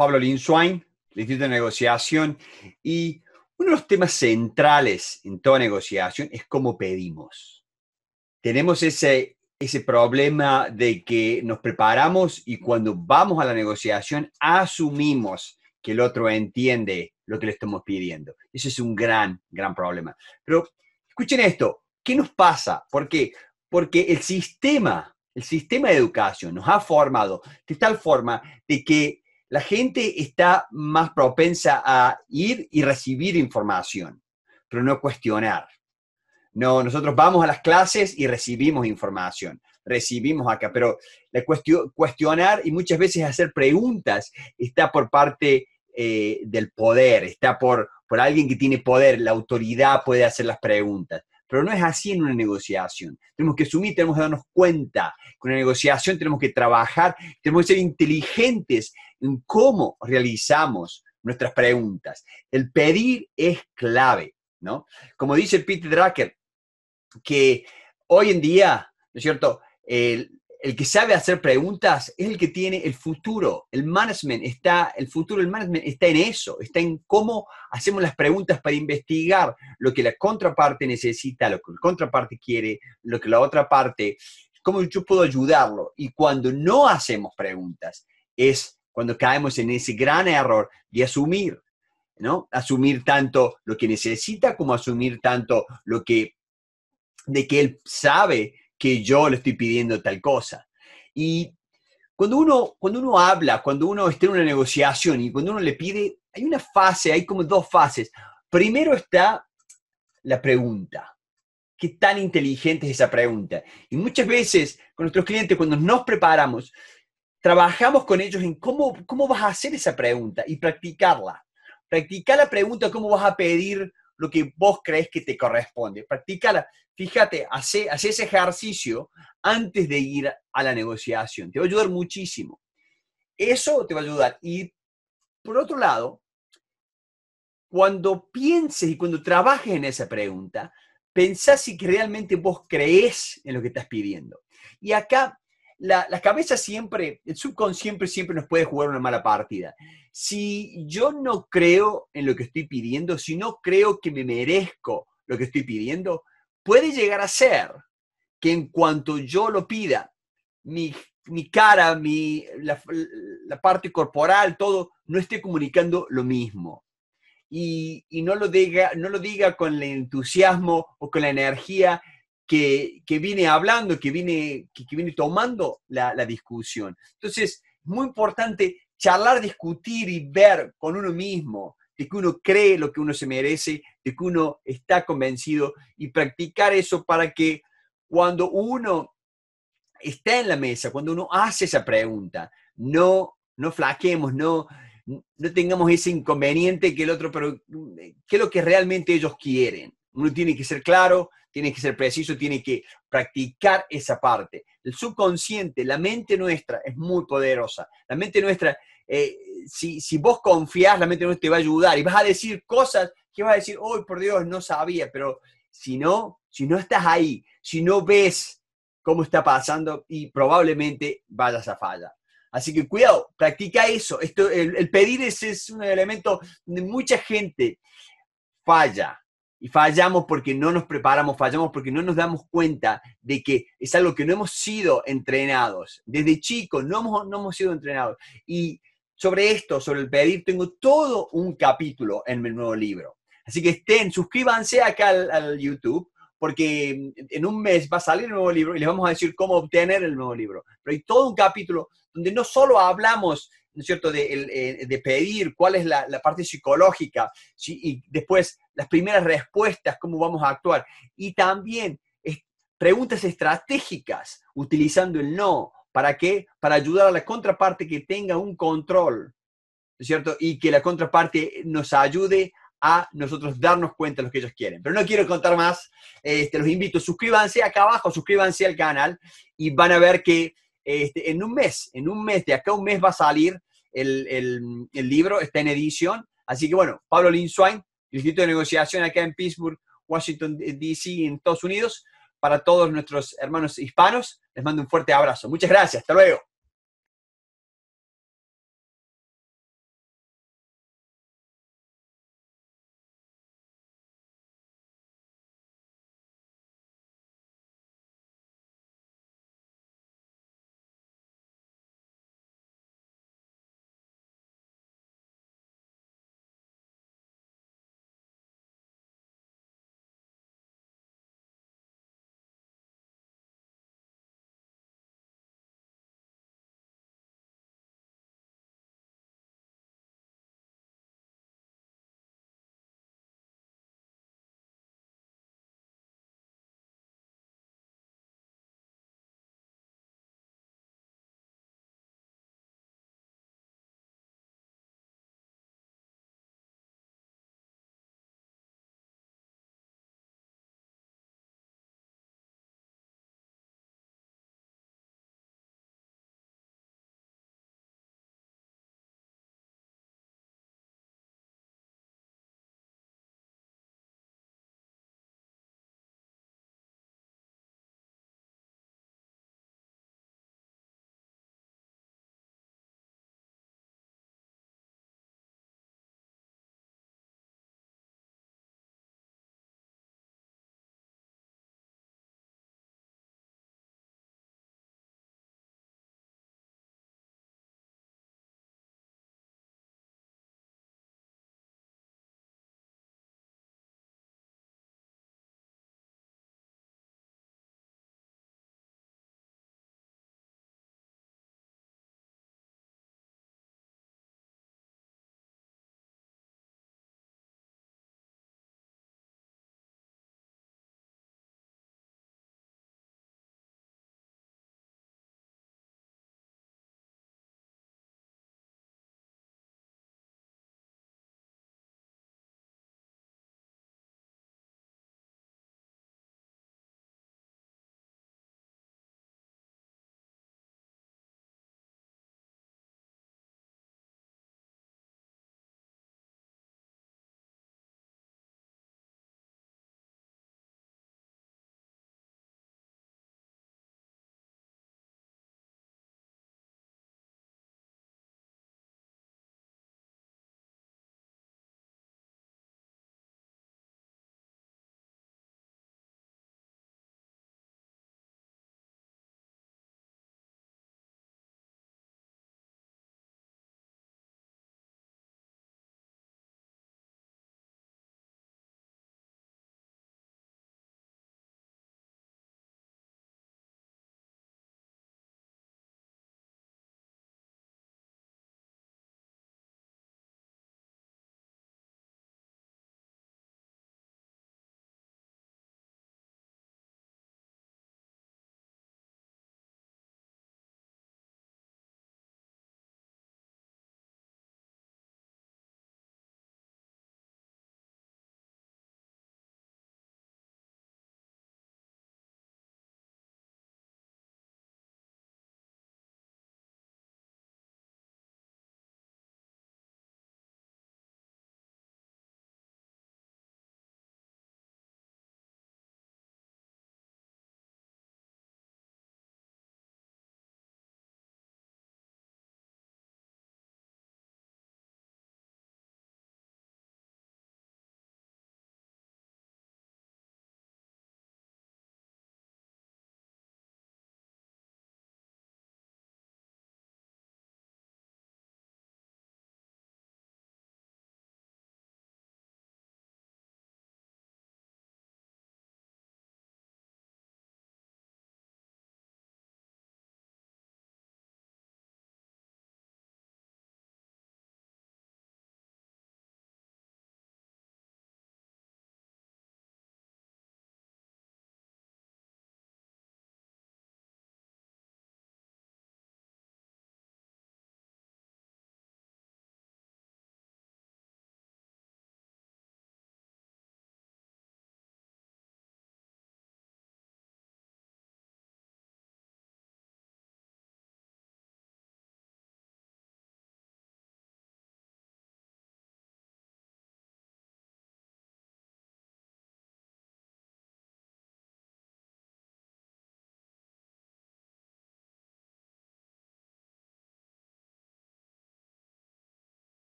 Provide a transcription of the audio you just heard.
Pablo Linswain, del Instituto de Negociación, y uno de los temas centrales en toda negociación es cómo pedimos. Tenemos ese, ese problema de que nos preparamos y cuando vamos a la negociación asumimos que el otro entiende lo que le estamos pidiendo. Ese es un gran, gran problema. Pero escuchen esto, ¿qué nos pasa? ¿Por qué? Porque el sistema, el sistema de educación nos ha formado de tal forma de que la gente está más propensa a ir y recibir información, pero no cuestionar. No, nosotros vamos a las clases y recibimos información, recibimos acá, pero cuestionar y muchas veces hacer preguntas está por parte eh, del poder, está por, por alguien que tiene poder, la autoridad puede hacer las preguntas. Pero no es así en una negociación. Tenemos que asumir, tenemos que darnos cuenta. Con una negociación tenemos que trabajar, tenemos que ser inteligentes en cómo realizamos nuestras preguntas. El pedir es clave, ¿no? Como dice Peter Drucker, que hoy en día, ¿no es cierto? El, el, que sabe hacer preguntas es el que tiene el futuro. El management está, el futuro del management está en eso, está en cómo hacemos las preguntas para investigar lo que la contraparte necesita, lo que la contraparte quiere, lo que la otra parte, cómo yo puedo ayudarlo. Y cuando no hacemos preguntas, es cuando caemos en ese gran error de asumir, ¿no? Asumir tanto lo que necesita como asumir tanto lo que, de que él sabe que yo le estoy pidiendo tal cosa. Y cuando uno, cuando uno habla, cuando uno está en una negociación y cuando uno le pide, hay una fase, hay como dos fases. Primero está la pregunta. ¿Qué tan inteligente es esa pregunta? Y muchas veces con nuestros clientes, cuando nos preparamos, trabajamos con ellos en cómo, cómo vas a hacer esa pregunta y practicarla. practicar la pregunta, cómo vas a pedir lo que vos crees que te corresponde. Practicala. Fíjate, hace, hace, ese ejercicio antes de ir a la negociación. Te va a ayudar muchísimo. Eso te va a ayudar. Y por otro lado, cuando pienses y cuando trabajes en esa pregunta, pensá si realmente vos crees en lo que estás pidiendo. Y acá la, la, cabeza siempre, el subconsciente siempre nos puede jugar una mala partida. Si yo no creo en lo que estoy pidiendo, si no creo que me merezco lo que estoy pidiendo, puede llegar a ser que en cuanto yo lo pida, mi, cara, mi, la, parte corporal, todo, no esté comunicando lo mismo. Y, no, lo diga, no lo diga con el entusiasmo o con la energía que, viene hablando, que viene, que, viene tomando la, discusión. Entonces, es muy importante charlar, discutir y ver con uno mismo de que uno cree lo que uno se merece, de que uno está convencido y practicar eso para que cuando uno está en la mesa, cuando uno hace esa pregunta, no, no flaquemos, no, no tengamos ese inconveniente que el otro, pero mm, eh, qué es lo que realmente ellos quieren. Uno tiene que ser claro, tiene que ser preciso, tiene que practicar esa parte. El subconsciente, la mente nuestra es muy poderosa. La mente nuestra, eh, si, vos confías, la mente nuestra te va a ayudar y vas a decir cosas que vas a decir, hoy oh, por Dios, no sabía, pero si no, si no estás ahí, si no ves cómo está pasando y probablemente vayas a fallar. Así que cuidado, practica eso. Esto, el, pedir es, es un elemento donde mucha gente falla y fallamos porque no nos preparamos, fallamos porque no nos damos cuenta de que es algo que no hemos sido entrenados. Desde chicos no hemos, no hemos sido entrenados. Y sobre esto, sobre el pedir, tengo todo un capítulo en mi nuevo libro. Así que estén, suscríbanse acá al, al YouTube, porque en un mes va a salir el nuevo libro y les vamos a decir cómo obtener el nuevo libro. Pero hay todo un capítulo donde no solo hablamos ¿no es cierto?, eh, de, pedir, cuál es la, parte psicológica, y después las primeras respuestas, cómo vamos a actuar. Y también preguntas estratégicas utilizando el no. ¿Para qué? Para ayudar a la contraparte que tenga un control, ¿no es cierto? Y que la contraparte nos ayude a nosotros darnos cuenta de lo que ellos quieren. Pero no quiero contar más, este, los invito, suscríbanse acá abajo, suscríbanse al canal y van a ver que este, en un mes, en un mes, de acá a un mes va a salir el, el, libro, está en edición. Así que bueno, Pablo Linswain, Instituto de Negociación acá en Pittsburgh, Washington, D.C., en Estados Unidos, para todos nuestros hermanos hispanos, les mando un fuerte abrazo. Muchas gracias, hasta luego.